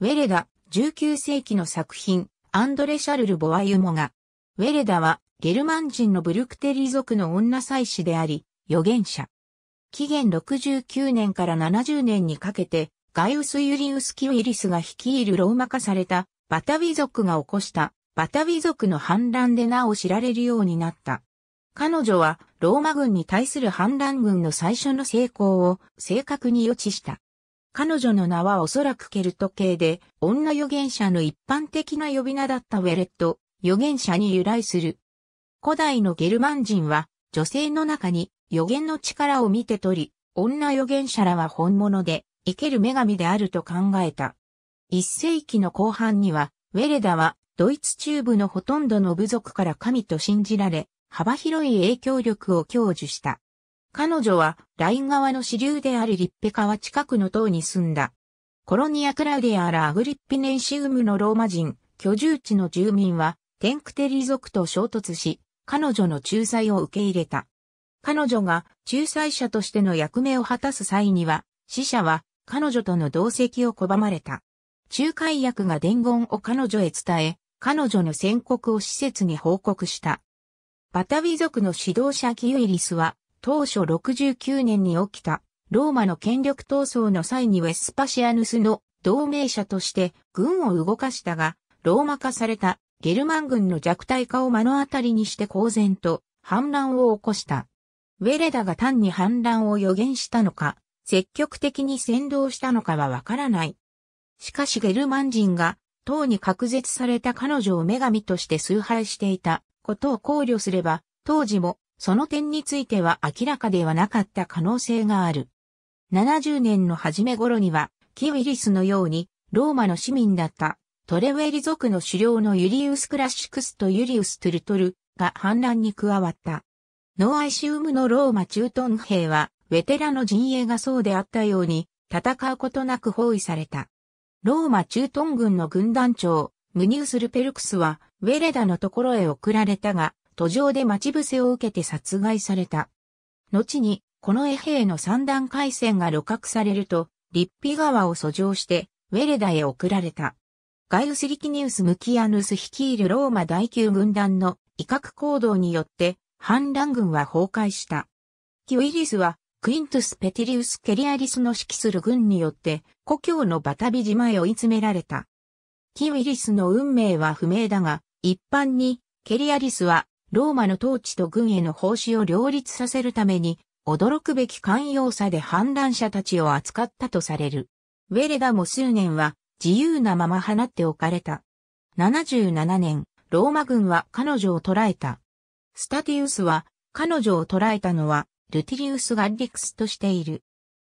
ウェレダ、19世紀の作品、アンドレ・シャルル・ボワユモが、ウェレダは、ゲルマン人のブルクテリー族の女祭司であり、預言者。紀元69年から70年にかけて、ガイウス・ユリウス・キオイリスが率いるローマ化されたバタビ族が起こしたバタビ族の反乱でなお知られるようになった。彼女はローマ軍に対する反乱軍の最初の成功を正確に予知した。彼女の名はおそらくケルト系で、女預言者の一般的な呼び名だったウェレット、預言者に由来する。古代のゲルマン人は、女性の中に予言の力を見て取り、女預言者らは本物で、生ける女神であると考えた。一世紀の後半には、ウェレダは、ドイツ中部のほとんどの部族から神と信じられ、幅広い影響力を享受した。彼女は、ライン川の支流であるリッペ川近くの塔に住んだ。コロニア・クラウディア・ラ・アグリッピネンシウムのローマ人、居住地の住民は、テンクテリ族と衝突し、彼女の仲裁を受け入れた。彼女が仲裁者としての役目を果たす際には、死者は彼女との同席を拒まれた。仲介役が伝言を彼女へ伝え、彼女の宣告を施設に報告した。バタウィ族の指導者キユイリスは、当初69年に起きたローマの権力闘争の際にウェスパシアヌスの同盟者として軍を動かしたが、ローマ化されたゲルマン軍の弱体化を目の当たりにして公然と反乱を起こした。ウェレダが単に反乱を予言したのか、積極的に先導したのかはわからない。しかしゲルマン人が、党に隔絶された彼女を女神として崇拝していたことを考慮すれば、当時もその点については明らかではなかった可能性がある。70年の初め頃には、キウイリスのように、ローマの市民だったトレウェリ族の狩猟のユリウス・クラシクスとユリウス・トゥルトルが反乱に加わった。ノーアイシウムのローマ中東兵は、ウェテラの陣営がそうであったように、戦うことなく包囲された。ローマ中東軍の軍団長、ムニウス・ルペルクスは、ウェレダのところへ送られたが、途上で待ち伏せを受けて殺害された。後に、この衛兵の三段回戦が露獲されると、リッピ川を遡上して、ウェレダへ送られた。ガイウス・リキニウス・ムキアヌス率いるローマ第9軍団の威嚇行動によって、反乱軍は崩壊した。キウイリスは、クイントス・ペティリウス・ケリアリスの指揮する軍によって、故郷のバタビ島へ追い詰められた。キウイリスの運命は不明だが、一般に、ケリアリスはローマの統治と軍への奉仕を両立させるために、驚くべき寛容さで反乱者たちを扱ったとされる。ウェレダも数年は自由なまま放っておかれた。77年、ローマ軍は彼女を捕らえた。スタティウスは彼女を捕らえたのはルティリウス・ガッリクスとしている。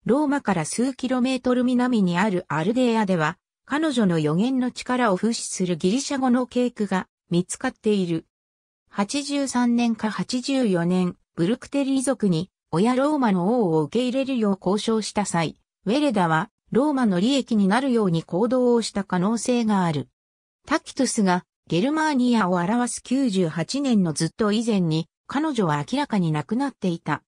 ローマから数キロメートル南にあるアルデアでは、彼女の予言の力を風刺するギリシャ語のケーが見つかっている。83年か84年、ブルクテリー族に親ローマの王を受け入れるよう交渉した際、ウェレダはローマの利益になるように行動をした可能性がある。タキトゥスがゲルマーニアを表す98年のずっと以前に彼女は明らかに亡くなっていた。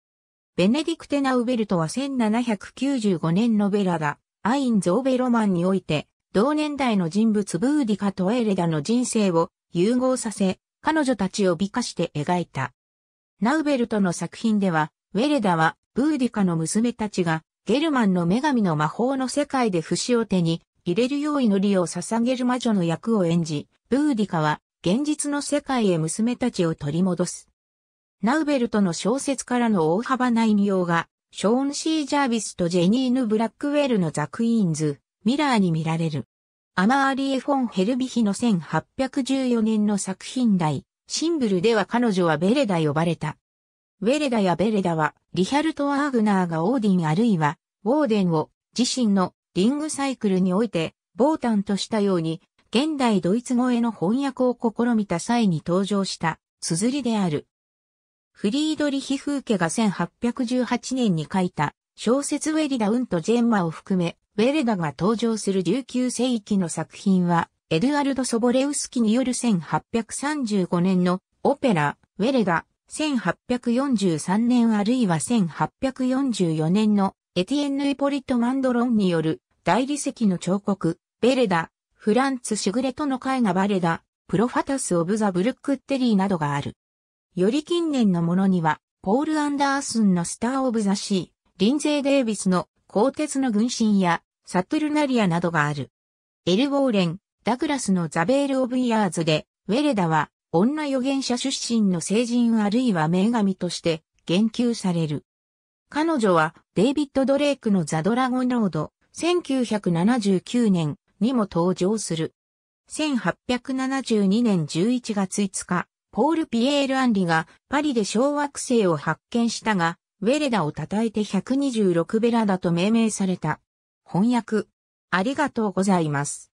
ベネディクテナ・ウベルトは1795年のベラダ、アイン・ゾーベロマンにおいて、同年代の人物ブーディカとエレダの人生を融合させ、彼女たちを美化して描いた。ナウベルトの作品では、ウェレダはブーディカの娘たちがゲルマンの女神の魔法の世界で節を手に入れるよう祈りを捧げる魔女の役を演じ、ブーディカは現実の世界へ娘たちを取り戻す。ナウベルトの小説からの大幅な引用が、ショーン・シー・ジャービスとジェニーヌ・ブラックウェルのザ・クイーンズ、ミラーに見られる。アマーリエ・フォン・ヘルビヒの1814年の作品題、シンブルでは彼女はベレダ呼ばれた。ウェレダやベレダは、リヒャルト・アーグナーがオーディンあるいは、ウォーデンを自身のリングサイクルにおいて、ボータンとしたように、現代ドイツ語への翻訳を試みた際に登場した、綴りである。フリードリヒ・フーケが1818年に書いた、小説ウェリダ・ウンとジェンマを含め、ウェレダが登場する琉球世紀の作品は、エドゥアルド・ソボレウスキによる1835年のオペラ、ウェレダ、1843年あるいは1844年のエティエンヌ・エポリット・マンドロンによる大理石の彫刻、ベレダ、フランツ・シグレとの絵画バレダ、プロファタス・オブ・ザ・ブルック・テリーなどがある。より近年のものには、ポール・アンダースンのスター・オブ・ザ・シー、リンゼー・デイビスの鋼鉄の軍神や、サトルナリアなどがある。エル・ウォーレン、ダグラスのザベール・オブ・イヤーズで、ウェレダは、女預言者出身の聖人あるいは女神として、言及される。彼女は、デイビッド・ドレイクのザ・ドラゴノード、1979年にも登場する。1872年11月5日、ポール・ピエール・アンリがパリで小惑星を発見したが、ウェレダを称えて126ベラダと命名された。翻訳、ありがとうございます。